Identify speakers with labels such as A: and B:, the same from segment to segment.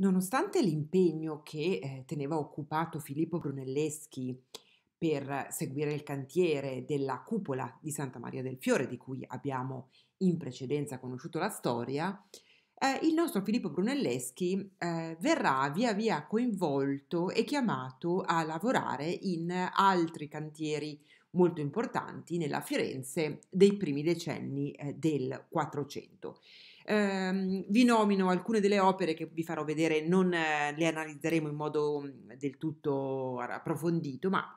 A: Nonostante l'impegno che eh, teneva occupato Filippo Brunelleschi per seguire il cantiere della cupola di Santa Maria del Fiore, di cui abbiamo in precedenza conosciuto la storia, eh, il nostro Filippo Brunelleschi eh, verrà via via coinvolto e chiamato a lavorare in altri cantieri molto importanti nella Firenze dei primi decenni eh, del 400 ehm, vi nomino alcune delle opere che vi farò vedere, non eh, le analizzeremo in modo mm, del tutto approfondito, ma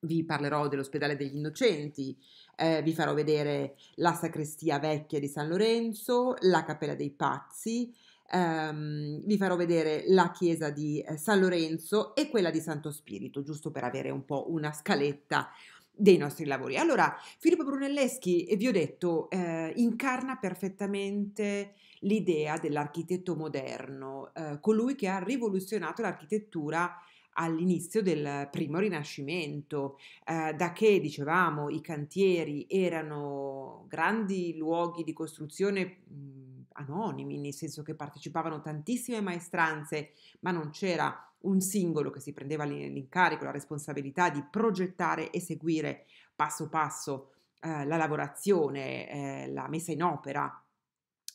A: vi parlerò dell'ospedale degli innocenti, eh, vi farò vedere la sacrestia vecchia di San Lorenzo, la cappella dei pazzi, ehm, vi farò vedere la chiesa di eh, San Lorenzo e quella di Santo Spirito, giusto per avere un po' una scaletta dei nostri lavori. Allora, Filippo Brunelleschi, eh, vi ho detto, eh, incarna perfettamente l'idea dell'architetto moderno, eh, colui che ha rivoluzionato l'architettura all'inizio del primo Rinascimento, eh, da che dicevamo i cantieri erano grandi luoghi di costruzione mh, anonimi, nel senso che partecipavano tantissime maestranze, ma non c'era un singolo che si prendeva l'incarico, la responsabilità di progettare e seguire passo passo eh, la lavorazione, eh, la messa in opera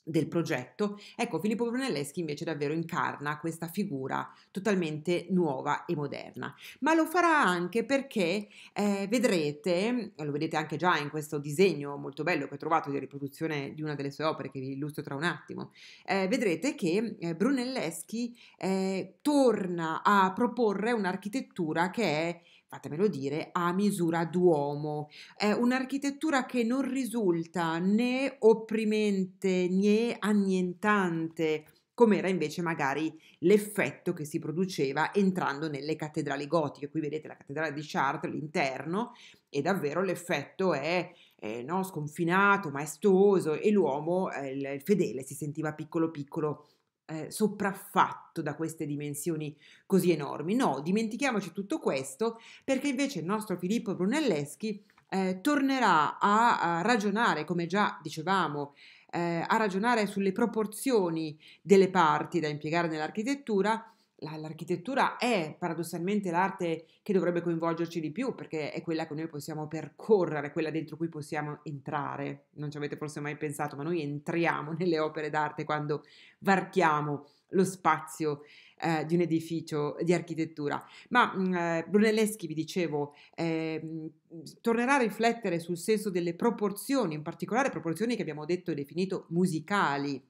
A: del progetto. Ecco, Filippo Brunelleschi invece davvero incarna questa figura totalmente nuova e moderna, ma lo farà anche perché eh, vedrete, lo vedete anche già in questo disegno molto bello che ho trovato di riproduzione di una delle sue opere che vi illustro tra un attimo, eh, vedrete che eh, Brunelleschi eh, torna a proporre un'architettura che è fatemelo dire, a misura d'uomo. È un'architettura che non risulta né opprimente né annientante come era invece magari l'effetto che si produceva entrando nelle cattedrali gotiche. Qui vedete la cattedrale di Chartres, l'interno, e davvero l'effetto è eh, no, sconfinato, maestoso e l'uomo, eh, il fedele, si sentiva piccolo piccolo eh, sopraffatto da queste dimensioni così enormi. No, dimentichiamoci tutto questo perché invece il nostro Filippo Brunelleschi eh, tornerà a, a, ragionare, come già dicevamo, eh, a ragionare sulle proporzioni delle parti da impiegare nell'architettura la, l'architettura è paradossalmente l'arte che dovrebbe coinvolgerci di più perché è quella che noi possiamo percorrere, quella dentro cui possiamo entrare. Non ci avete forse mai pensato, ma noi entriamo nelle opere d'arte quando varchiamo lo spazio eh, di un edificio di architettura. Ma mm, eh, Brunelleschi, vi dicevo, eh, tornerà a riflettere sul senso delle proporzioni, in particolare proporzioni che abbiamo detto e definito musicali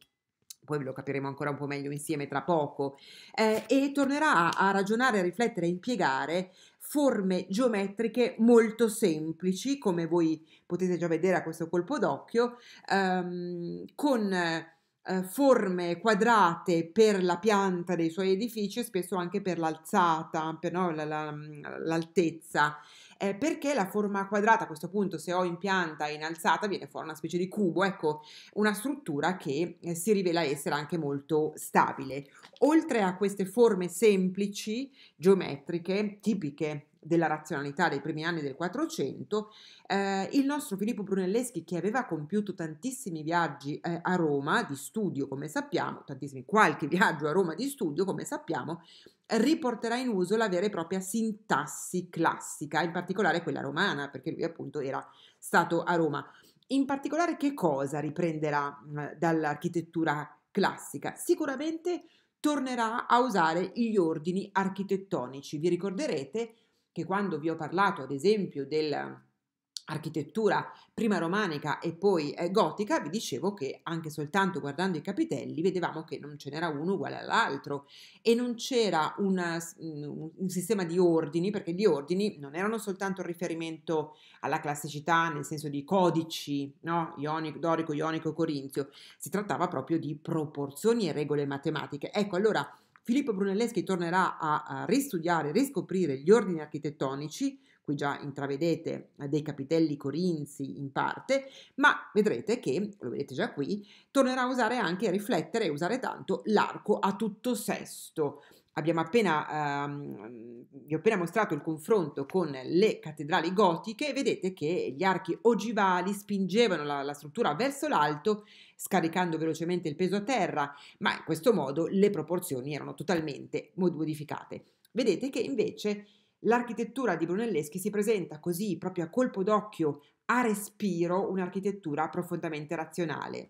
A: poi lo capiremo ancora un po' meglio insieme tra poco, eh, e tornerà a ragionare, a riflettere e impiegare forme geometriche molto semplici, come voi potete già vedere a questo colpo d'occhio, ehm, con eh, forme quadrate per la pianta dei suoi edifici e spesso anche per l'alzata, per no, la, la, l'altezza eh, perché la forma quadrata a questo punto se ho in pianta e in alzata viene fuori una specie di cubo, ecco una struttura che eh, si rivela essere anche molto stabile. Oltre a queste forme semplici, geometriche, tipiche della razionalità dei primi anni del 400, eh, il nostro Filippo Brunelleschi, che aveva compiuto tantissimi viaggi eh, a Roma di studio, come sappiamo, tantissimi, qualche viaggio a Roma di studio, come sappiamo, riporterà in uso la vera e propria sintassi classica, in particolare quella romana, perché lui appunto era stato a Roma. In particolare che cosa riprenderà mh, eh, dall'architettura classica? Sicuramente tornerà a usare gli ordini architettonici. Vi ricorderete che quando vi ho parlato, ad esempio, dell'architettura prima romanica e poi eh, gotica, vi dicevo che anche soltanto guardando i capitelli vedevamo che non ce n'era uno uguale all'altro e non c'era una, mm, un sistema di ordini, perché gli ordini non erano soltanto un riferimento alla classicità nel senso di codici, no? Ionico, dorico, ionico, corinzio, si trattava proprio di proporzioni e regole matematiche. Ecco, allora Filippo Brunelleschi tornerà a, a ristudiare, riscoprire gli ordini architettonici, qui già intravedete eh, dei capitelli corinzi in parte, ma vedrete che, lo vedete già qui, tornerà a usare anche, a riflettere e usare tanto l'arco a tutto sesto, abbiamo appena, ehm, mhmm, vi ho appena mostrato il confronto con le cattedrali gotiche, vedete che gli archi ogivali spingevano la, la struttura verso l'alto, scaricando velocemente il peso a terra, ma in questo modo le proporzioni erano totalmente modificate. Vedete che invece l'architettura di Brunelleschi si presenta così, proprio a colpo d'occhio, a respiro, un'architettura profondamente razionale.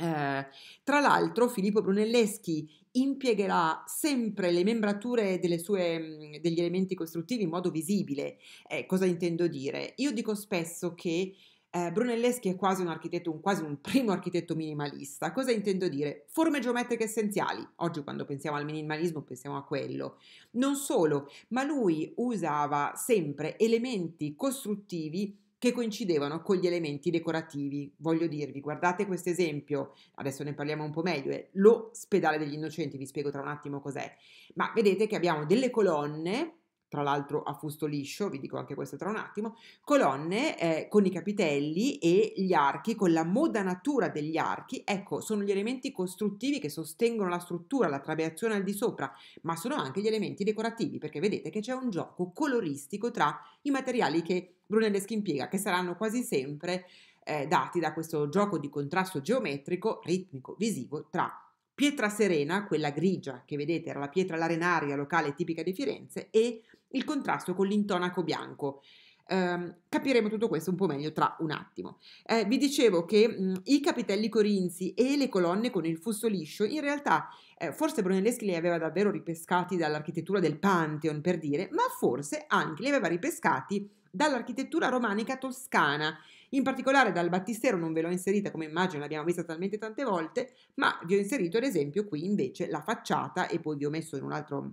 A: Eh, tra l'altro Filippo Brunelleschi impiegherà sempre le membrature sue, mm, degli elementi costruttivi in modo visibile. Eh, cosa intendo dire? Io dico spesso che eh, Brunelleschi è quasi un architetto, un, quasi un primo architetto minimalista. Cosa intendo dire? Forme geometriche essenziali. Oggi quando pensiamo al minimalismo pensiamo a quello. Non solo, ma lui usava sempre elementi costruttivi che coincidevano con gli elementi decorativi. Voglio dirvi, guardate questo esempio, adesso ne parliamo un po' meglio, è l'ospedale degli innocenti, vi spiego tra un attimo cos'è, ma vedete che abbiamo delle colonne tra l'altro a fusto liscio, vi dico anche questo tra un attimo, colonne eh, con i capitelli e gli archi, con la modanatura degli archi, ecco, sono gli elementi costruttivi che sostengono la struttura, la trabeazione al di sopra, ma sono anche gli elementi decorativi, perché vedete che c'è un gioco coloristico tra i materiali che Brunelleschi impiega, che saranno quasi sempre eh, dati da questo gioco di contrasto geometrico, ritmico, visivo, tra pietra serena, quella grigia che vedete era la pietra larenaria locale tipica di Firenze, e il contrasto con l'intonaco bianco. Eh, capiremo tutto questo un po' meglio tra un attimo. Eh, vi dicevo che mh, mm, i capitelli corinzi e le colonne con il fusto liscio, in realtà eh, forse Brunelleschi li aveva davvero ripescati dall'architettura del Pantheon, per dire, ma forse anche li aveva ripescati dall'architettura romanica toscana, in particolare dal battistero non ve l'ho inserita come immagine, l'abbiamo vista talmente tante volte, ma vi ho inserito ad esempio qui invece la facciata e poi vi ho messo in un altro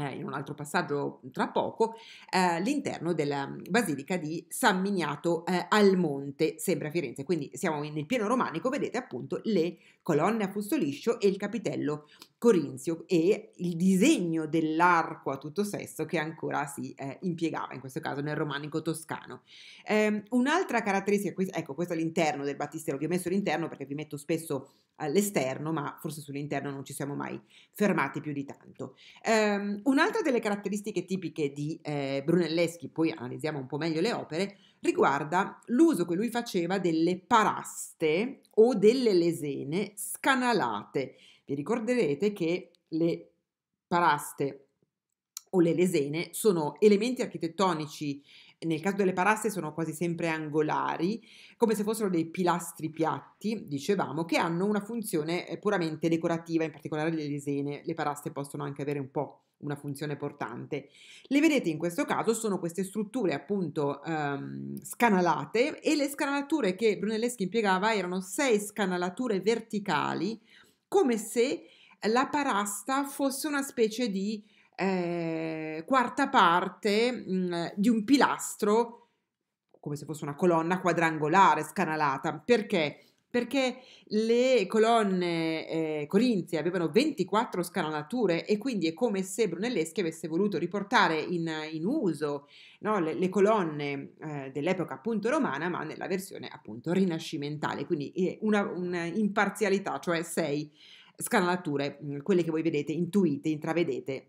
A: eh, in un altro passaggio tra poco, eh, l'interno della mm, basilica di San Miniato eh, al Monte, sempre a Firenze. Quindi siamo nel pieno romanico, vedete appunto le colonne a fusto liscio e il capitello corinzio e il disegno dell'arco a tutto sesto che ancora si eh, impiegava, in questo caso nel romanico toscano. Ehm, un'altra caratteristica, ecco questo è l'interno del battistero, vi ho messo l'interno perché vi metto spesso all'esterno, ma forse sull'interno non ci siamo mai fermati più di tanto. Um, Un'altra delle caratteristiche tipiche di eh, Brunelleschi, poi analizziamo un po' meglio le opere, riguarda l'uso che lui faceva delle paraste o delle lesene scanalate. Vi ricorderete che le paraste o le lesene sono elementi architettonici nel caso delle paraste sono quasi sempre angolari, come se fossero dei pilastri piatti, dicevamo, che hanno una funzione eh, puramente decorativa, in particolare le lesene. Le paraste possono anche avere un po' una funzione portante. Le vedete in questo caso sono queste strutture appunto ehm, scanalate e le scanalature che Brunelleschi impiegava erano sei scanalature verticali come se la parasta fosse una specie di eh, quarta parte mh, mm, di un pilastro come se fosse una colonna quadrangolare scanalata perché perché le colonne eh, corinzie avevano 24 scanalature e quindi è come se Brunelleschi avesse voluto riportare in, in uso no, le, le, colonne eh, dell'epoca appunto romana ma nella versione appunto rinascimentale, quindi eh, un'imparzialità, cioè sei scanalature, mm, quelle che voi vedete, intuite, intravedete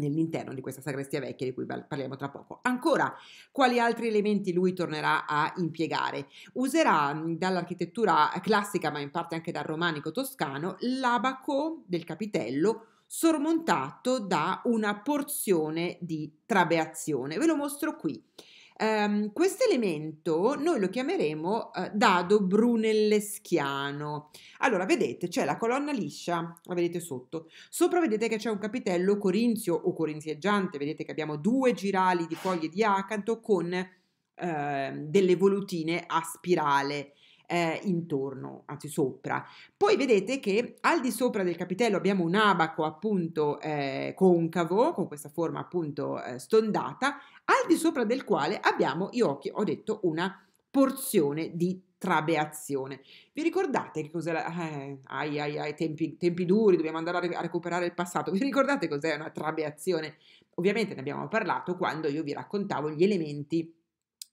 A: nell'interno di questa sagrestia vecchia di cui parliamo tra poco. Ancora, quali altri elementi lui tornerà a impiegare? Userà dall'architettura classica, ma in parte anche dal romanico toscano, l'abaco del capitello sormontato da una porzione di trabeazione. Ve lo mostro qui. Um, questo elemento noi lo chiameremo uh, dado brunelleschiano. Allora, vedete, c'è la colonna liscia, la vedete sotto. Sopra vedete che c'è un capitello corinzio o corinzieggiante, vedete che abbiamo due girali di foglie di acanto con uh, delle volutine a spirale eh, intorno, anzi sopra. Poi vedete che al di sopra del capitello abbiamo un abaco appunto eh, concavo, con questa forma appunto eh, stondata, al di sopra del quale abbiamo, io ho detto, una porzione di trabeazione. Vi ricordate che cos'è la... Eh, ai ai ai, tempi, tempi duri, dobbiamo andare a, recuperare il passato. Vi ricordate cos'è una trabeazione? Ovviamente ne abbiamo parlato quando io vi raccontavo gli elementi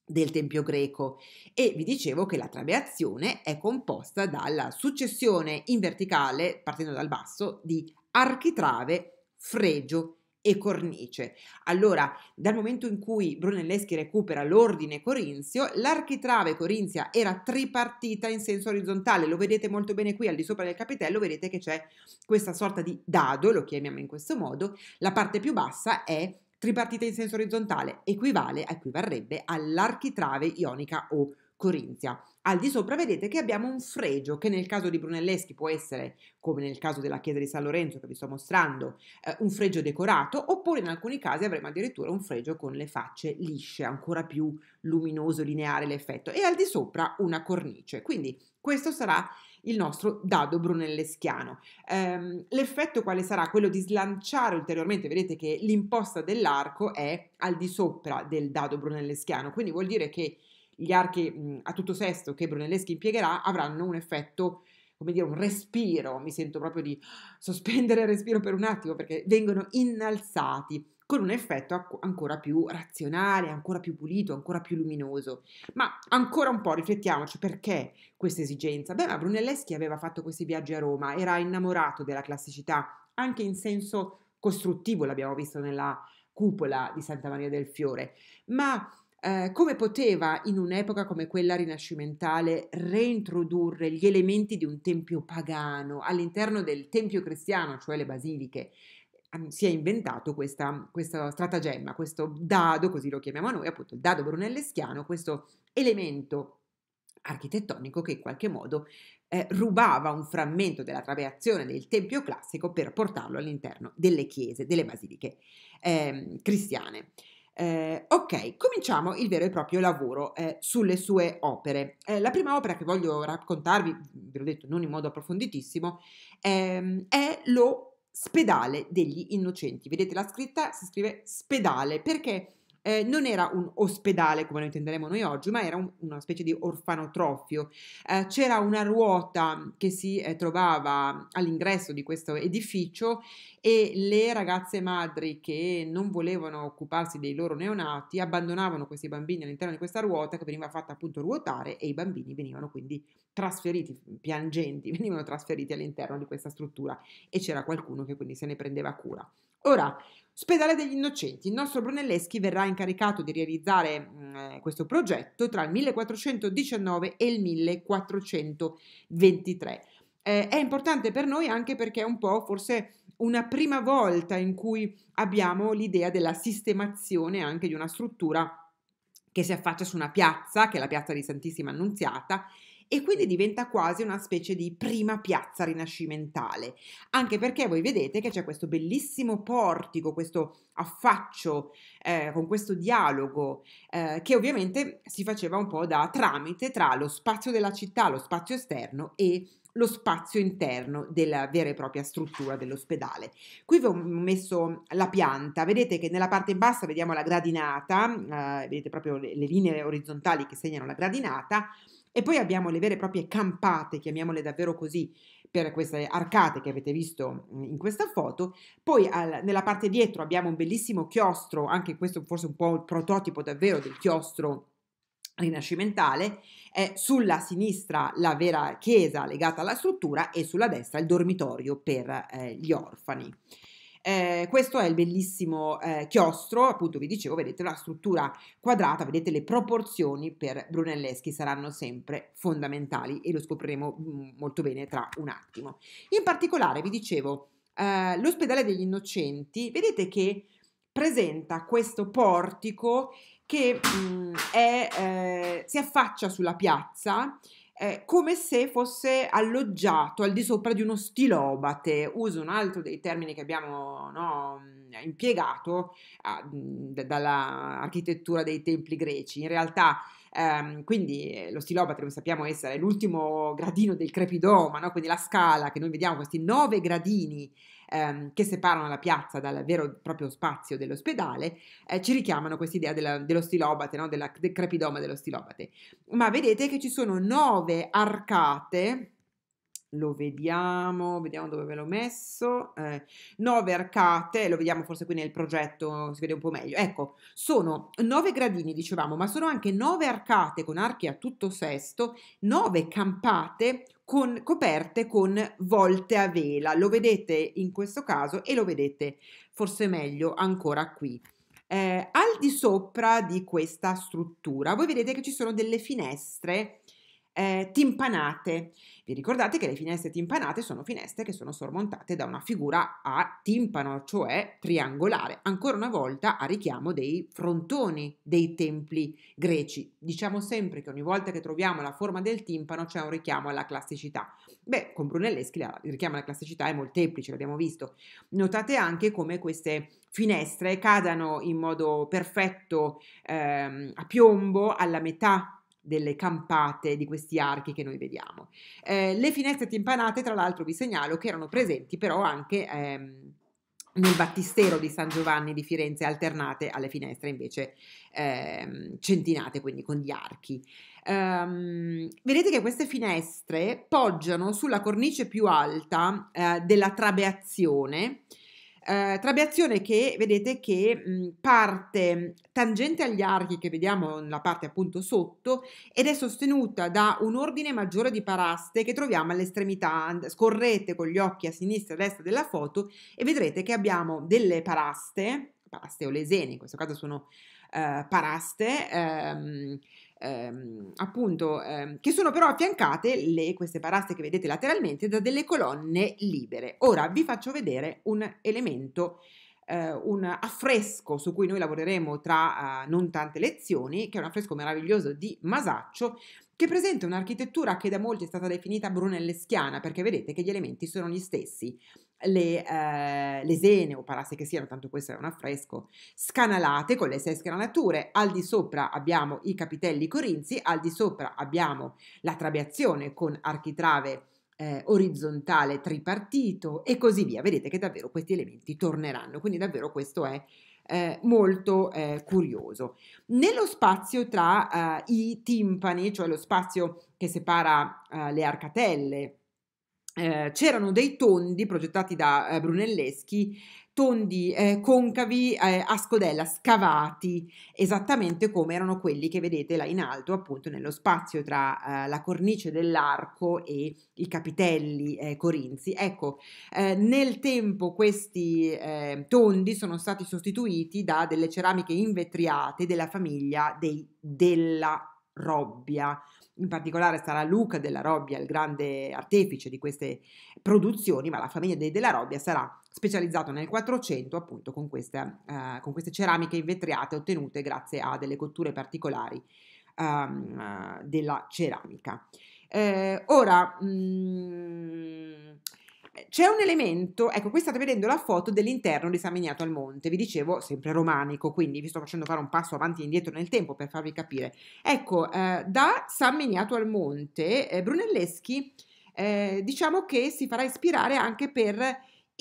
A: del Tempio greco e vi dicevo che la trabeazione è composta dalla successione in verticale, partendo dal basso, di architrave, fregio e cornice. Allora, dal momento in cui Brunelleschi recupera l'ordine corinzio, l'architrave corinzia era tripartita in senso orizzontale, lo vedete molto bene qui al di sopra del capitello, vedete che c'è questa sorta di dado, lo chiamiamo in questo modo, la parte più bassa è tripartita in senso orizzontale equivale, equivarrebbe all'architrave ionica o corinzia. Al di sopra vedete che abbiamo un fregio che nel caso di Brunelleschi può essere, come nel caso della chiesa di San Lorenzo che vi sto mostrando, eh, un fregio decorato, oppure in alcuni casi avremo addirittura un fregio con le facce lisce, ancora più luminoso, lineare l'effetto, e al di sopra una cornice. Quindi questo sarà il nostro dado brunelleschiano. Ehm, l'effetto quale sarà? Quello di slanciare ulteriormente, vedete che l'imposta dell'arco è al di sopra del dado brunelleschiano, quindi vuol dire che gli archi a tutto sesto che Brunelleschi impiegherà avranno un effetto come dire, un respiro, mi sento proprio di sospendere il respiro per un attimo perché vengono innalzati con un effetto ancora più razionale, ancora più pulito, ancora più luminoso. Ma ancora un po' riflettiamoci perché questa esigenza. Beh, ma Brunelleschi aveva fatto questi viaggi a Roma, era innamorato della classicità, anche in senso costruttivo, l'abbiamo visto nella cupola di Santa Maria del Fiore, ma eh, come poteva in un'epoca come quella rinascimentale reintrodurre gli elementi di un tempio pagano all'interno del tempio cristiano, cioè le basiliche, si è inventato questa, questa, stratagemma, questo dado, così lo chiamiamo noi, appunto il dado brunelleschiano, questo elemento architettonico che in qualche modo eh, rubava un frammento della trabeazione del tempio classico per portarlo all'interno delle chiese, delle basiliche eh, cristiane. Eh, ok, cominciamo il vero e proprio lavoro eh, sulle sue opere. Eh, la prima opera che voglio raccontarvi, ve l'ho detto non in modo approfonditissimo, ehm, è Lo spedale degli innocenti. Vedete la scritta si scrive spedale perché eh, non era un ospedale come lo intenderemo noi oggi, ma era un, una specie di orfanotrofio. Eh, c'era una ruota che si eh, trovava all'ingresso di questo edificio e le ragazze madri che non volevano occuparsi dei loro neonati abbandonavano questi bambini all'interno di questa ruota che veniva fatta appunto ruotare e i bambini venivano quindi trasferiti, piangenti, venivano trasferiti all'interno di questa struttura e c'era qualcuno che quindi se ne prendeva cura. Ora, Ospedale degli Innocenti. Il nostro Brunelleschi verrà incaricato di realizzare mh, mm, eh, questo progetto tra il 1419 e il 1423. Eh, è importante per noi anche perché è un po' forse una prima volta in cui abbiamo l'idea della sistemazione anche di una struttura che si affaccia su una piazza, che è la piazza di Santissima Annunziata, e quindi diventa quasi una specie di prima piazza rinascimentale, anche perché voi vedete che c'è questo bellissimo portico, questo affaccio eh, con questo dialogo eh, che ovviamente si faceva un po' da tramite tra lo spazio della città, lo spazio esterno e lo spazio interno della vera e propria struttura dell'ospedale. Qui vi ho messo la pianta, vedete che nella parte in bassa vediamo la gradinata, eh, vedete proprio le, le linee orizzontali che segnano la gradinata, e poi abbiamo le vere e proprie campate, chiamiamole davvero così, per queste arcate che avete visto in questa foto. Poi al, nella parte dietro abbiamo un bellissimo chiostro, anche questo forse un po' il prototipo davvero del chiostro rinascimentale, eh, sulla sinistra la vera chiesa legata alla struttura e sulla destra il dormitorio per eh, gli orfani. Eh, questo è il bellissimo eh, chiostro, appunto vi dicevo, vedete la struttura quadrata, vedete le proporzioni per Brunelleschi saranno sempre fondamentali e lo scopriremo mm, molto bene tra un attimo. In particolare vi dicevo, eh, l'ospedale degli innocenti, vedete che presenta questo portico che mh, mm, è, eh, si affaccia sulla piazza eh, come se fosse alloggiato al di sopra di uno stilobate. Uso un altro dei termini che abbiamo no, mm, impiegato ah, mm, d- dall'architettura dei templi greci. In realtà, ehm, quindi eh, lo stilobate, lo sappiamo essere l'ultimo gradino del crepidoma, no? quindi la scala che noi vediamo, questi nove gradini ehm, che separano la piazza dal vero e proprio spazio dell'ospedale, eh, ci richiamano questa idea dello stilobate, no? della del crepidoma dello stilobate. Ma vedete che ci sono nove arcate lo vediamo, vediamo dove ve l'ho messo, eh, nove arcate, lo vediamo forse qui nel progetto, si vede un po' meglio, ecco, sono nove gradini dicevamo, ma sono anche nove arcate con archi a tutto sesto, nove campate con, coperte con volte a vela, lo vedete in questo caso e lo vedete forse meglio ancora qui. Eh, al di sopra di questa struttura voi vedete che ci sono delle finestre eh, timpanate vi ricordate che le finestre timpanate sono finestre che sono sormontate da una figura a timpano, cioè triangolare, ancora una volta a richiamo dei frontoni dei templi greci. Diciamo sempre che ogni volta che troviamo la forma del timpano c'è un richiamo alla classicità. Beh, con Brunelleschi il richiamo alla classicità è molteplice, l'abbiamo visto. Notate anche come queste finestre cadano in modo perfetto ehm, a piombo alla metà delle campate di questi archi che noi vediamo. Eh, le finestre timpanate, tra l'altro, vi segnalo che erano presenti però anche ehm, nel battistero di San Giovanni di Firenze, alternate alle finestre invece ehm, centinate, quindi con gli archi. Um, vedete che queste finestre poggiano sulla cornice più alta eh, della trabeazione eh, trabeazione che vedete che mh, parte tangente agli archi che vediamo nella parte appunto sotto ed è sostenuta da un ordine maggiore di paraste che troviamo all'estremità. Scorrete con gli occhi a sinistra e a destra della foto e vedrete che abbiamo delle paraste, paraste o lesene, in questo caso sono eh, paraste, ehm, ehm, appunto, ehm, che sono però affiancate le, queste paraste che vedete lateralmente da delle colonne libere. Ora vi faccio vedere un elemento eh, un affresco su cui noi lavoreremo tra eh, non tante lezioni, che è un affresco meraviglioso di Masaccio, che presenta un'architettura che da molti è stata definita brunelleschiana, perché vedete che gli elementi sono gli stessi. Le, eh, lesene o palasse che siano, tanto questo è un affresco, scanalate con le sei scanalature, al di sopra abbiamo i capitelli corinzi, al di sopra abbiamo la trabeazione con architrave eh, orizzontale tripartito e così via. Vedete che davvero questi elementi torneranno, quindi davvero questo è eh, molto eh, curioso. Nello spazio tra eh, i timpani, cioè lo spazio che separa eh, le arcatelle, eh, c'erano dei tondi progettati da Brunelleschi tondi, eh, concavi eh, a scodella, scavati, esattamente come erano quelli che vedete là in alto, appunto nello spazio tra eh, la cornice dell'arco e i capitelli eh, corinzi. Ecco, eh, nel tempo questi eh, tondi sono stati sostituiti da delle ceramiche invetriate della famiglia dei della Robbia. In particolare sarà Luca della Robbia il grande artefice di queste produzioni, ma la famiglia dei della Robbia sarà specializzato nel 400 appunto con queste, eh, con queste ceramiche invetriate ottenute grazie a delle cotture particolari ehm, eh, della ceramica. Eh, ora, mh, mm, c'è un elemento, ecco qui state vedendo la foto dell'interno di San Miniato al Monte, vi dicevo sempre romanico, quindi vi sto facendo fare un passo avanti e indietro nel tempo per farvi capire. Ecco, eh, da San Miniato al Monte, eh, Brunelleschi eh, diciamo che si farà ispirare anche per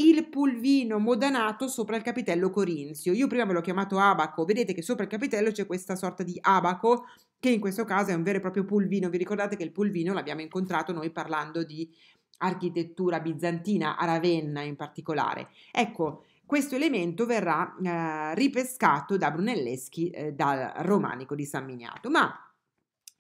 A: il pulvino modanato sopra il capitello corinzio. Io prima ve l'ho chiamato abaco, vedete che sopra il capitello c'è questa sorta di abaco che in questo caso è un vero e proprio pulvino. Vi ricordate che il pulvino l'abbiamo incontrato noi parlando di architettura bizantina, a Ravenna in particolare. Ecco, questo elemento verrà eh, ripescato da Brunelleschi eh, dal romanico di San Miniato, ma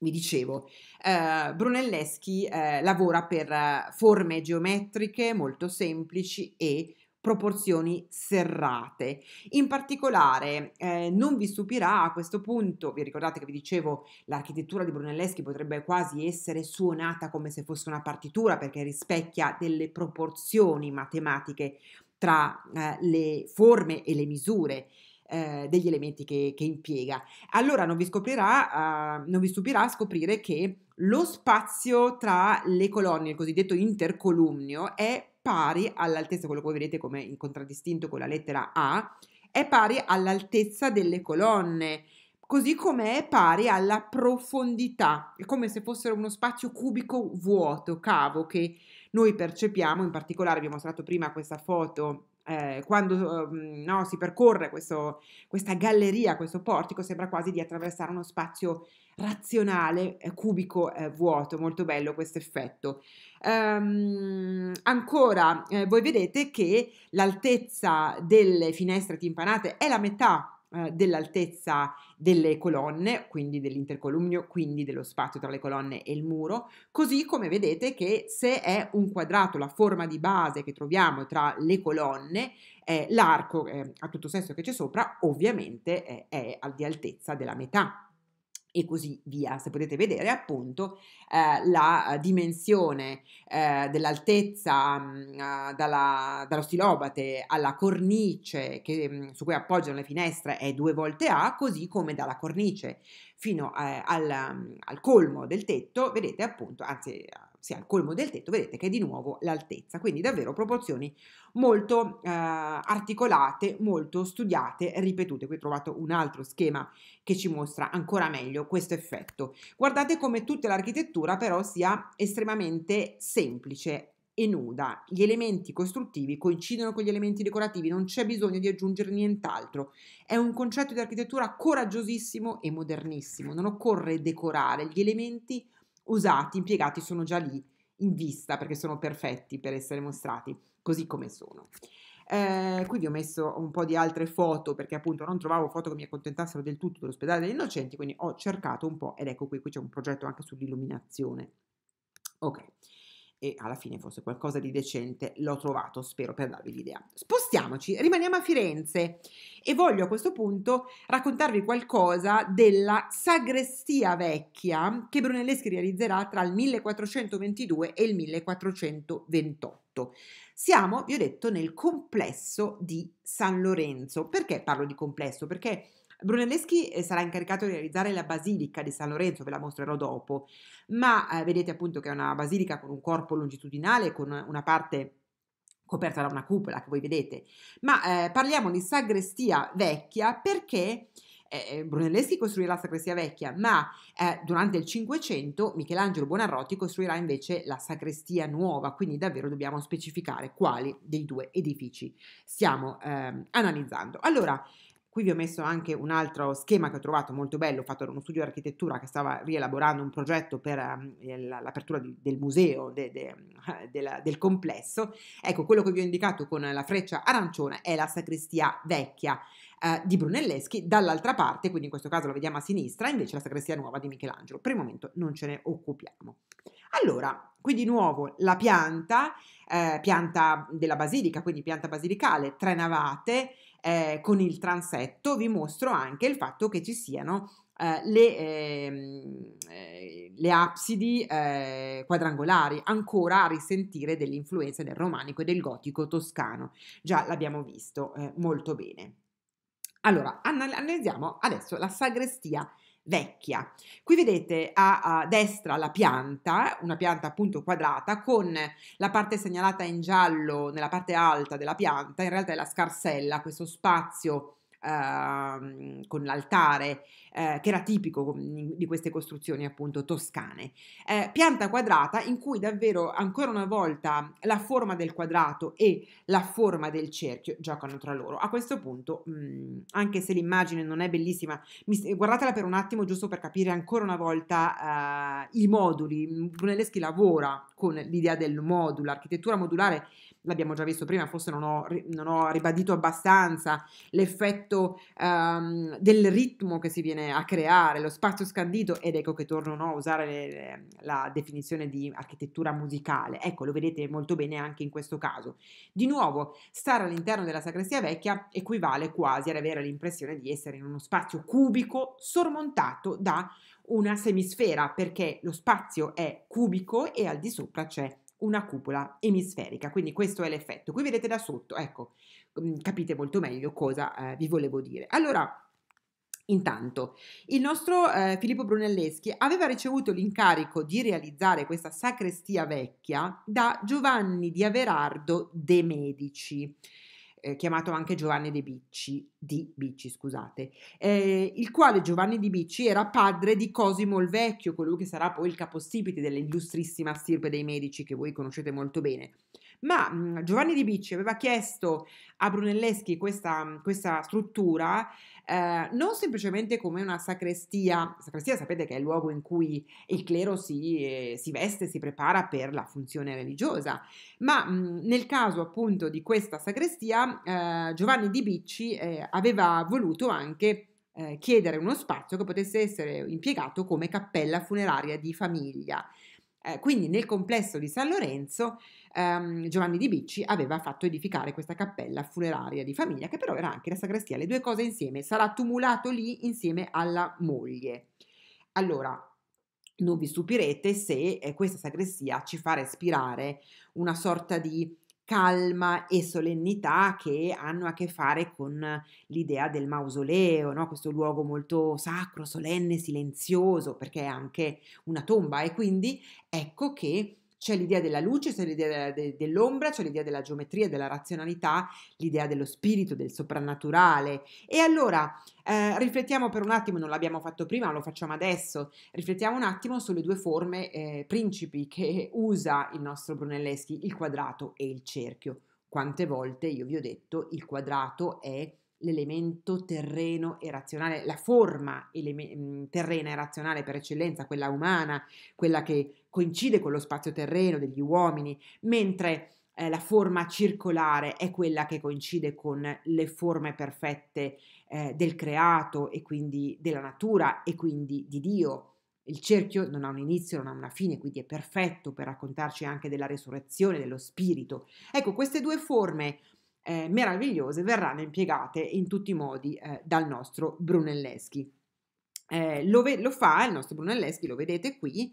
A: vi dicevo, eh, Brunelleschi eh, lavora per forme geometriche molto semplici e proporzioni serrate. In particolare, eh, non vi stupirà a questo punto, vi ricordate che vi dicevo, l'architettura di Brunelleschi potrebbe quasi essere suonata come se fosse una partitura perché rispecchia delle proporzioni matematiche tra eh, le forme e le misure eh, degli elementi che, che, impiega. Allora non vi, scoprirà, uh, non vi stupirà scoprire che lo spazio tra le colonne, il cosiddetto intercolumnio, è pari all'altezza, quello che voi vedete come in contraddistinto con la lettera A, è pari all'altezza delle colonne, così come è pari alla profondità, è come se fossero uno spazio cubico vuoto, cavo, che noi percepiamo, in particolare vi ho mostrato prima questa foto eh, quando ehm, no, si percorre questo, questa galleria, questo portico, sembra quasi di attraversare uno spazio razionale, eh, cubico, eh, vuoto, molto bello questo effetto. Um, ancora, eh, voi vedete che l'altezza delle finestre timpanate è la metà eh, dell'altezza delle colonne, quindi dell'intercolumnio, quindi dello spazio tra le colonne e il muro, così come vedete che se è un quadrato la forma di base che troviamo tra le colonne, eh, l'arco eh, a tutto senso che c'è sopra ovviamente eh, è di altezza della metà e così via. Se potete vedere appunto eh, la dimensione eh, dell'altezza mh, mm, ah, dalla, dallo stilobate alla cornice che, mh, mm, su cui appoggiano le finestre è due volte A, così come dalla cornice fino a, eh, al, mm, al colmo del tetto, vedete appunto, anzi sia al colmo del tetto, vedete che è di nuovo l'altezza, quindi davvero proporzioni molto eh, articolate, molto studiate, ripetute. Qui ho trovato un altro schema che ci mostra ancora meglio questo effetto. Guardate come tutta l'architettura però sia estremamente semplice, e nuda. Gli elementi costruttivi coincidono con gli elementi decorativi, non c'è bisogno di aggiungere nient'altro. È un concetto di architettura coraggiosissimo e modernissimo. Non occorre decorare, gli elementi usati, impiegati sono già lì in vista perché sono perfetti per essere mostrati così come sono. Eh, qui vi ho messo un po' di altre foto perché appunto non trovavo foto che mi accontentassero del tutto dell'ospedale degli innocenti, quindi ho cercato un po' ed ecco qui, qui c'è un progetto anche sull'illuminazione. Ok, e alla fine fosse qualcosa di decente l'ho trovato, spero per darvi l'idea. Spostiamoci, rimaniamo a Firenze e voglio a questo punto raccontarvi qualcosa della sagrestia vecchia che Brunelleschi realizzerà tra il 1422 e il 1428. Siamo, vi ho detto, nel complesso di San Lorenzo. Perché parlo di complesso? Perché Brunelleschi eh, sarà incaricato di realizzare la Basilica di San Lorenzo, ve la mostrerò dopo, ma eh, vedete appunto che è una basilica con un corpo longitudinale, con una parte coperta da una cupola che voi vedete, ma eh, parliamo di sagrestia vecchia perché eh, eh Brunelleschi costruirà la sagrestia vecchia, ma eh, durante il Cinquecento Michelangelo Buonarroti costruirà invece la sagrestia nuova, quindi davvero dobbiamo specificare quali dei due edifici stiamo eh, analizzando. Allora, Qui vi ho messo anche un altro schema che ho trovato molto bello, fatto da uno studio di architettura che stava rielaborando un progetto per ehm, l'apertura del museo de, de, de del complesso. Ecco, quello che vi ho indicato con la freccia arancione è la sacrestia vecchia eh, di Brunelleschi, dall'altra parte, quindi in questo caso la vediamo a sinistra, invece la sacrestia nuova di Michelangelo. Per il momento non ce ne occupiamo. Allora, qui di nuovo la pianta, eh, pianta della basilica, quindi pianta basilicale, tre navate eh, con il transetto vi mostro anche il fatto che ci siano eh, le, ehm, eh, le, absidi eh, quadrangolari, ancora a risentire dell'influenza del romanico e del gotico toscano. Già l'abbiamo visto eh, molto bene. Allora, analizziamo adesso la sagrestia vecchia. Qui vedete a, a, destra la pianta, una pianta appunto quadrata con la parte segnalata in giallo nella parte alta della pianta, in realtà è la scarsella, questo spazio Ehm, con l'altare, eh, che era tipico di queste costruzioni appunto toscane. Eh, pianta quadrata in cui davvero ancora una volta la forma del quadrato e la forma del cerchio giocano tra loro. A questo punto, mh, mm, anche se l'immagine non è bellissima, mi, guardatela per un attimo giusto per capire ancora una volta eh, i moduli. Brunelleschi lavora con l'idea del modulo, l'architettura modulare l'abbiamo già visto prima, forse non ho, non ho ribadito abbastanza l'effetto um, del ritmo che si viene a creare, lo spazio scandito ed ecco che torno no, a usare le, la definizione di architettura musicale, ecco lo vedete molto bene anche in questo caso. Di nuovo, stare all'interno della sacrestia vecchia equivale quasi ad avere l'impressione di essere in uno spazio cubico sormontato da una semisfera perché lo spazio è cubico e al di sopra c'è una cupola emisferica. Quindi questo è l'effetto. Qui vedete da sotto, ecco, mm, capite molto meglio cosa eh, vi volevo dire. Allora, Intanto, il nostro eh, Filippo Brunelleschi aveva ricevuto l'incarico di realizzare questa sacrestia vecchia da Giovanni di Averardo de Medici eh, chiamato anche Giovanni di Bicci, di Bicci scusate, eh, il quale Giovanni di Bicci era padre di Cosimo il Vecchio, colui che sarà poi il capostipite dell'illustrissima stirpe dei medici che voi conoscete molto bene. Ma mhmm, Giovanni Di Bicci aveva chiesto a Brunelleschi questa, questa struttura eh, non semplicemente come una sacrestia, sacrestia sapete che è il luogo in cui il clero si, eh, si veste, si prepara per la funzione religiosa, ma mh, mhmm, nel caso appunto di questa sacrestia eh, Giovanni Di Bicci eh, aveva voluto anche eh, chiedere uno spazio che potesse essere impiegato come cappella funeraria di famiglia. Eh, quindi nel complesso di San Lorenzo ehm, Giovanni di Bicci aveva fatto edificare questa cappella funeraria di famiglia che però era anche la sagrestia, le due cose insieme, sarà tumulato lì insieme alla moglie. Allora, non vi stupirete se eh, questa sagrestia ci fa respirare una sorta di calma e solennità che hanno a che fare con l'idea del mausoleo, no? questo luogo molto sacro, solenne, silenzioso, perché è anche una tomba e quindi ecco che c'è l'idea della luce, c'è l'idea dell'ombra, c'è l'idea della geometria, della razionalità, l'idea dello spirito, del soprannaturale. E allora eh, riflettiamo per un attimo, non l'abbiamo fatto prima, lo facciamo adesso, riflettiamo un attimo sulle due forme eh, principi che usa il nostro Brunelleschi, il quadrato e il cerchio. Quante volte io vi ho detto il quadrato è l'elemento terreno e razionale, la forma eleme- mm, terrena e razionale per eccellenza, quella umana, quella che coincide con lo spazio terreno degli uomini, mentre eh, la forma circolare è quella che coincide con le forme perfette eh, del creato e quindi della natura e quindi di Dio. Il cerchio non ha un inizio, non ha una fine, quindi è perfetto per raccontarci anche della resurrezione, dello spirito. Ecco, queste due forme eh, meravigliose verranno impiegate in tutti i modi eh, dal nostro Brunelleschi. Eh, lo, ve- lo, fa il nostro Brunelleschi, lo vedete qui,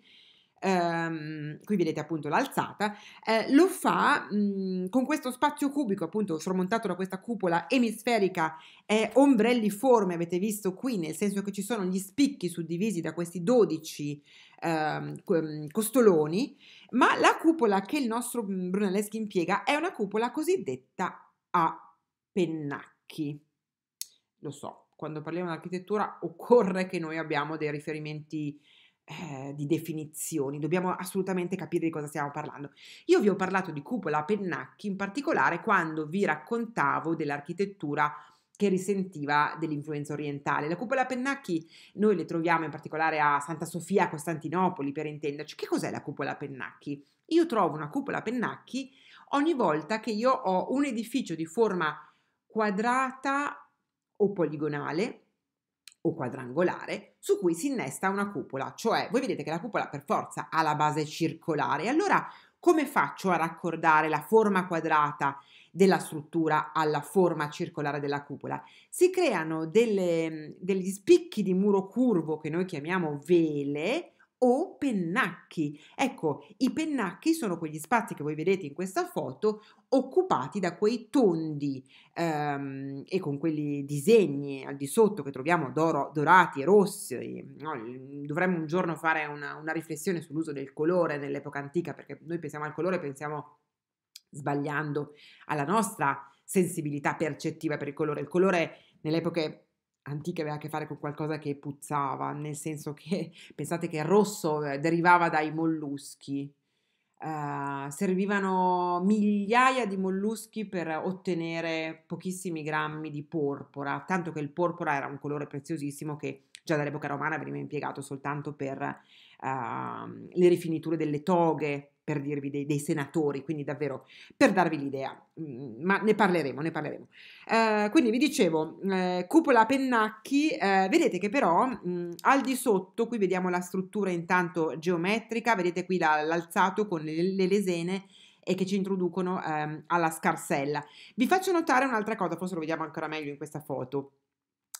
A: ehm, qui vedete appunto l'alzata, eh, lo fa mh, mm, con questo spazio cubico appunto sormontato da questa cupola emisferica ombrelliforme, avete visto qui, nel senso che ci sono gli spicchi suddivisi da questi 12 ehm, mm, costoloni, ma la cupola che il nostro mm, Brunelleschi impiega è una cupola cosiddetta a pennacchi. Lo so, quando parliamo di architettura occorre che noi abbiamo dei riferimenti eh, di definizioni, dobbiamo assolutamente capire di cosa stiamo parlando. Io vi ho parlato di cupola a pennacchi in particolare quando vi raccontavo dell'architettura che risentiva dell'influenza orientale. La cupola a pennacchi noi le troviamo in particolare a Santa Sofia a Costantinopoli, per intenderci. Che cos'è la cupola a pennacchi? Io trovo una cupola a pennacchi ogni volta che io ho un edificio di forma quadrata o poligonale o quadrangolare su cui si innesta una cupola, cioè voi vedete che la cupola per forza ha la base circolare. Allora come faccio a raccordare la forma quadrata della struttura alla forma circolare della cupola? Si creano delle, mm, degli spicchi di muro curvo che noi chiamiamo vele o pennacchi. Ecco, i pennacchi sono quegli spazi che voi vedete in questa foto occupati da quei tondi ehm, e con quei disegni al di sotto che troviamo d'oro, dorati e rossi. No? Dovremmo un giorno fare una, una riflessione sull'uso del colore nell'epoca antica perché noi pensiamo al colore, pensiamo sbagliando alla nostra sensibilità percettiva per il colore. Il colore nelle epoche antiche aveva a che fare con qualcosa che puzzava, nel senso che pensate che il rosso eh, derivava dai molluschi. Uh, servivano migliaia di molluschi per ottenere pochissimi grammi di porpora, tanto che il porpora era un colore preziosissimo che già dall'epoca romana veniva impiegato soltanto per uh, le rifiniture delle toghe, per dirvi dei, dei, senatori, quindi davvero per darvi l'idea, mm, ma ne parleremo, ne parleremo. Eh, quindi vi dicevo, eh, cupola a pennacchi, eh, vedete che però mh, mm, al di sotto, qui vediamo la struttura intanto geometrica, vedete qui la, l'alzato con le, le lesene e che ci introducono ehm, alla scarsella. Vi faccio notare un'altra cosa, forse lo vediamo ancora meglio in questa foto.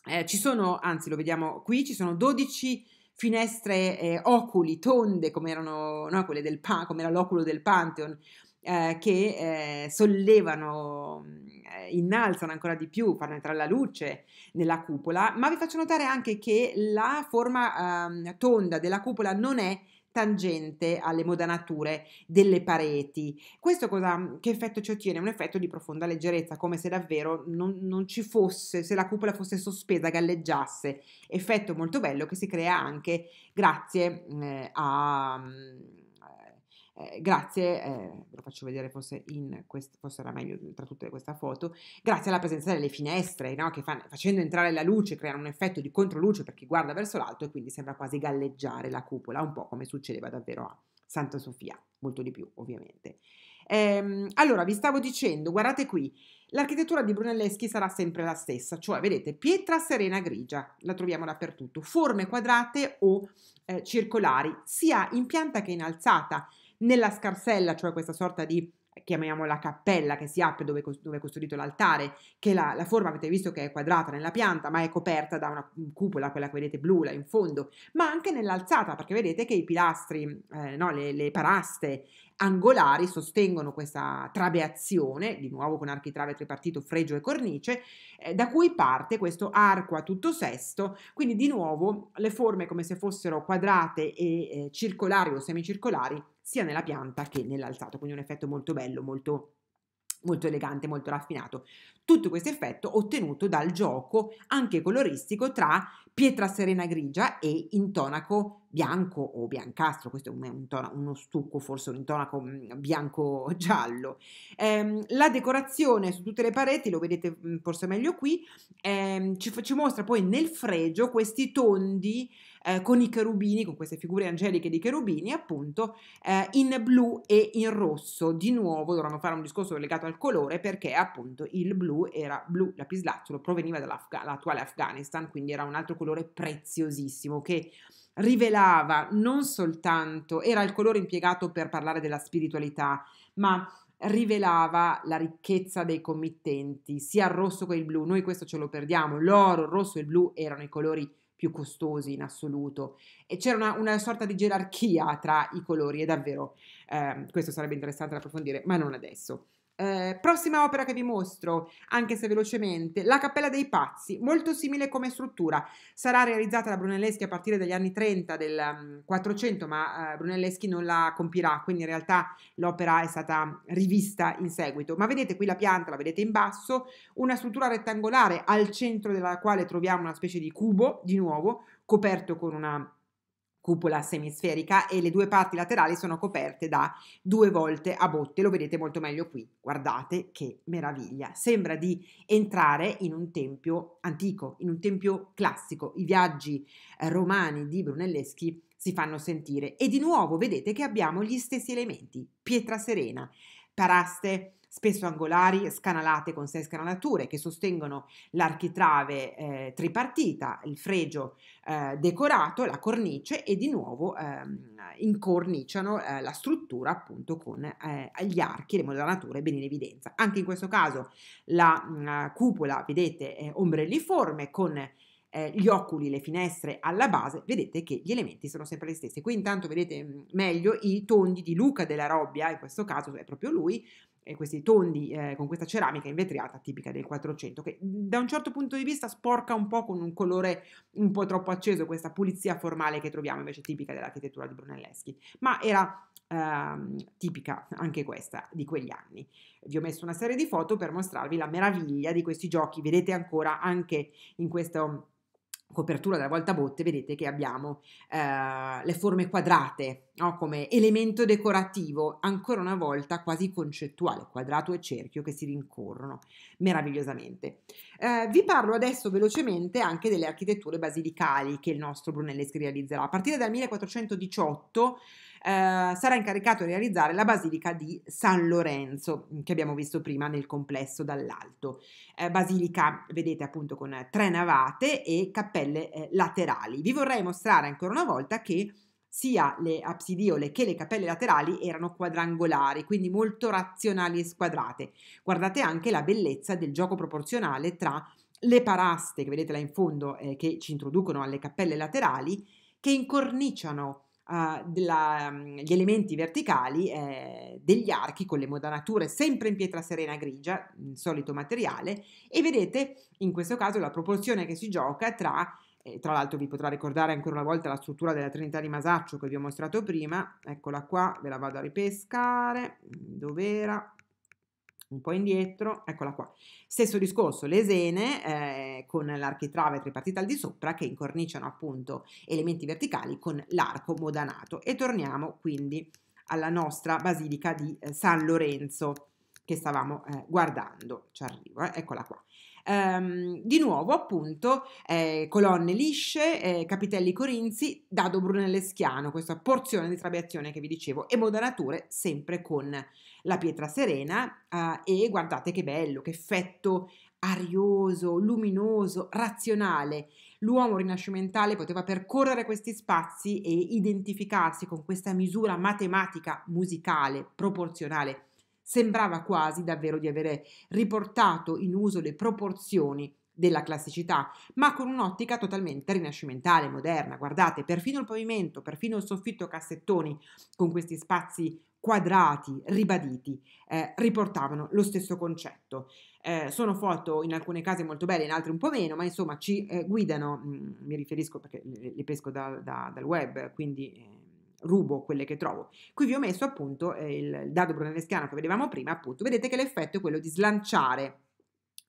A: Eh, ci sono, anzi lo vediamo qui, ci sono 12 finestre eh, oculi tonde come erano no, quelle del pan, come era l'oculo del Pantheon, eh, che eh, sollevano, eh, innalzano ancora di più, fanno entrare la luce nella cupola, ma vi faccio notare anche che la forma ehm, tonda della cupola non è tangente alle modanature delle pareti. Questo cosa, che effetto ci ottiene? Un effetto di profonda leggerezza, come se davvero non, non ci fosse, se la cupola fosse sospesa, galleggiasse. Effetto molto bello che si crea anche grazie eh, a eh, grazie, eh, ve lo faccio vedere forse, in quest- forse era meglio tra tutte queste foto, grazie alla presenza delle finestre no? che fan- facendo entrare la luce creano un effetto di controluce per chi guarda verso l'alto e quindi sembra quasi galleggiare la cupola, un po' come succedeva davvero a Santa Sofia, molto di più ovviamente. Ehm, allora, vi stavo dicendo, guardate qui, l'architettura di Brunelleschi sarà sempre la stessa, cioè vedete pietra serena grigia, la troviamo dappertutto, forme quadrate o eh, circolari, sia in pianta che in alzata nella scarsella, cioè questa sorta di chiamiamola cappella che si apre dove, dove è costruito l'altare, che la, la, forma avete visto che è quadrata nella pianta, ma è coperta da una cupola, quella che vedete blu là in fondo, ma anche nell'alzata, perché vedete che i pilastri, eh, no, le, le, paraste angolari sostengono questa trabeazione, di nuovo con architrave tripartito, fregio e cornice, eh, da cui parte questo arco a tutto sesto, quindi di nuovo le forme come se fossero quadrate e eh, circolari o semicircolari sia nella pianta che nell'alzato, quindi un effetto molto bello, molto molto elegante, molto raffinato. Tutto questo effetto ottenuto dal gioco anche coloristico tra pietra serena grigia e intonaco bianco o biancastro, questo è un tono, uno stucco, forse un intonaco mm, bianco-giallo. Ehm, la decorazione su tutte le pareti, lo vedete mm, forse meglio qui, ehm, ci, ci mostra poi nel fregio questi tondi eh, con i cherubini, con queste figure angeliche di cherubini, appunto, eh, in blu e in rosso. Di nuovo dovremmo fare un discorso legato al colore perché appunto il blu era blu lapislazzolo, proveniva dall'attuale Afghanistan, quindi era un altro colore preziosissimo che rivelava non soltanto, era il colore impiegato per parlare della spiritualità, ma rivelava la ricchezza dei committenti, sia il rosso che il blu. Noi questo ce lo perdiamo, l'oro, il rosso e il blu erano i colori più costosi in assoluto e c'era una, una sorta di gerarchia tra i colori e davvero eh, questo sarebbe interessante da approfondire, ma non adesso. Eh, prossima opera che vi mostro, anche se velocemente, La Cappella dei Pazzi, molto simile come struttura. Sarà realizzata da Brunelleschi a partire dagli anni 30 del 400, mm, ma uh, Brunelleschi non la compirà, quindi in realtà l'opera è stata rivista in seguito. Ma vedete qui la pianta, la vedete in basso, una struttura rettangolare al centro della quale troviamo una specie di cubo, di nuovo, coperto con una cupola semisferica e le due parti laterali sono coperte da due volte a botte, lo vedete molto meglio qui, guardate che meraviglia, sembra di entrare in un tempio antico, in un tempio classico, i viaggi eh, romani di Brunelleschi si fanno sentire e di nuovo vedete che abbiamo gli stessi elementi, pietra serena, paraste spesso angolari scanalate con sei scanalature che sostengono l'architrave eh, tripartita, il fregio eh, decorato, la cornice e di nuovo ehm, incorniciano eh, la struttura appunto con eh, gli archi, le modanature ben in evidenza. Anche in questo caso la mh, mm, cupola, vedete, ombrelliforme con eh, gli oculi, le finestre alla base, vedete che gli elementi sono sempre gli stessi. Qui intanto vedete mm, meglio i tondi di Luca della Robbia, in questo caso è proprio lui, questi tondi eh, con questa ceramica invetriata tipica del 400 che mhmm, da un certo punto di vista sporca un po' con un colore un po' troppo acceso questa pulizia formale che troviamo invece tipica dell'architettura di Brunelleschi, ma era ehm, tipica anche questa di quegli anni. Vi ho messo una serie di foto per mostrarvi la meraviglia di questi giochi, vedete ancora anche in questo copertura della volta botte vedete che abbiamo eh, le forme quadrate no? come elemento decorativo ancora una volta quasi concettuale quadrato e cerchio che si rincorrono meravigliosamente eh, vi parlo adesso velocemente anche delle architetture basilicali che il nostro Brunelleschi realizzerà a partire dal 1418 eh, sarà incaricato di realizzare la Basilica di San Lorenzo, mm, che abbiamo visto prima nel complesso dall'alto. Eh, basilica, vedete appunto, con tre navate e cappelle eh, laterali. Vi vorrei mostrare ancora una volta che sia le absidiole che le cappelle laterali erano quadrangolari, quindi molto razionali e squadrate. Guardate anche la bellezza del gioco proporzionale tra le paraste, che vedete là in fondo, eh, che ci introducono alle cappelle laterali, che incorniciano uh, della, um, gli elementi verticali eh, degli archi con le modanature sempre in pietra serena grigia, il mhmm, solito materiale, e vedete in questo caso la proporzione che si gioca tra eh, tra l'altro vi potrà ricordare ancora una volta la struttura della Trinità di Masaccio che vi ho mostrato prima, eccola qua, ve la vado a ripescare, mhmm, dov'era? un po' indietro, eccola qua. Stesso discorso, lesene eh, con l'architrave tripartita al di sopra che incorniciano appunto elementi verticali con l'arco modanato. E torniamo quindi alla nostra basilica di eh, San Lorenzo che stavamo eh, guardando. Ci arrivo, eh, eccola qua ehm, di nuovo appunto eh, colonne lisce, eh, capitelli corinzi, dado brunelleschiano, questa porzione di trabeazione che vi dicevo, e modanature sempre con la pietra serena eh, e guardate che bello, che effetto arioso, luminoso, razionale. L'uomo rinascimentale poteva percorrere questi spazi e identificarsi con questa misura matematica, musicale, proporzionale Sembrava quasi davvero di avere riportato in uso le proporzioni della classicità, ma con un'ottica totalmente rinascimentale, moderna. Guardate, perfino il pavimento, perfino il soffitto a cassettoni, con questi spazi quadrati, ribaditi, eh, riportavano lo stesso concetto. Eh, sono foto in alcune case molto belle, in altre un po' meno, ma insomma ci eh, guidano, mh, mm, mi riferisco perché le, le pesco da, da, dal web, quindi eh, rubo quelle che trovo. Qui vi ho messo appunto eh, il dado brunelleschiano che vedevamo prima, appunto, vedete che l'effetto è quello di slanciare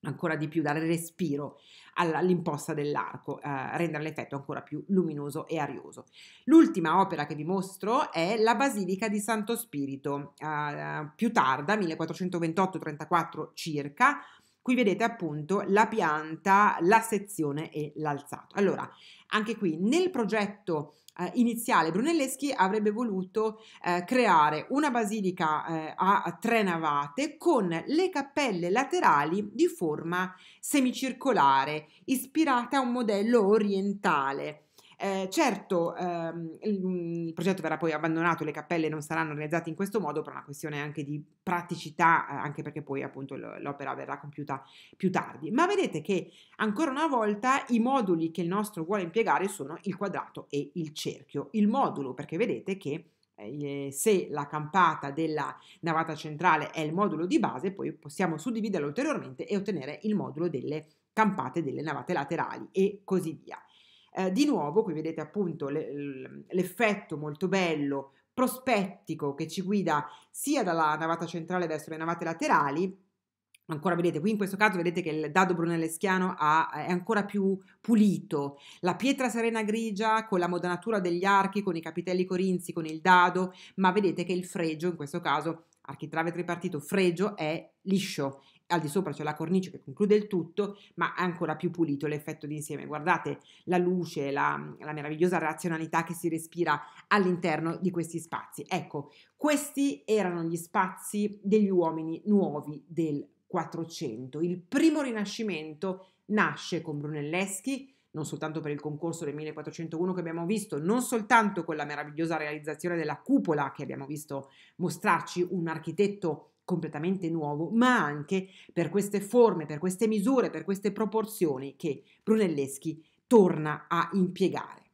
A: ancora di più, dare respiro all'imposta dell'arco, eh, rendere l'effetto ancora più luminoso e arioso. L'ultima opera che vi mostro è la Basilica di Santo Spirito, eh, più tarda, 1428-34 circa, Qui vedete appunto la pianta, la sezione e l'alzato. Allora, anche qui nel progetto eh, iniziale Brunelleschi avrebbe voluto eh, creare una basilica eh, a tre navate con le cappelle laterali di forma semicircolare, ispirata a un modello orientale. Eh, certo, ehm, il, mm, il, progetto verrà poi abbandonato, le cappelle non saranno realizzate in questo modo per una questione anche di praticità, eh, anche perché poi appunto l'opera verrà compiuta più tardi. Ma vedete che ancora una volta i moduli che il nostro vuole impiegare sono il quadrato e il cerchio. Il modulo, perché vedete che eh, se la campata della navata centrale è il modulo di base, poi possiamo suddividerlo ulteriormente e ottenere il modulo delle campate delle navate laterali e così via. Eh, di nuovo, qui vedete appunto le, l'effetto molto bello, prospettico che ci guida sia dalla navata centrale verso le navate laterali, Ancora vedete, qui in questo caso vedete che il dado brunelleschiano ha, è ancora più pulito. La pietra serena grigia con la modanatura degli archi, con i capitelli corinzi, con il dado, ma vedete che il fregio in questo caso, architrave tripartito, fregio è liscio al di sopra c'è la cornice che conclude il tutto, ma è ancora più pulito l'effetto d'insieme. Guardate la luce, la, la meravigliosa razionalità che si respira all'interno di questi spazi. Ecco, questi erano gli spazi degli uomini nuovi del 400. Il primo rinascimento nasce con Brunelleschi, non soltanto per il concorso del 1401 che abbiamo visto, non soltanto con la meravigliosa realizzazione della cupola che abbiamo visto mostrarci un architetto completamente nuovo, ma anche per queste forme, per queste misure, per queste proporzioni che Brunelleschi torna a impiegare.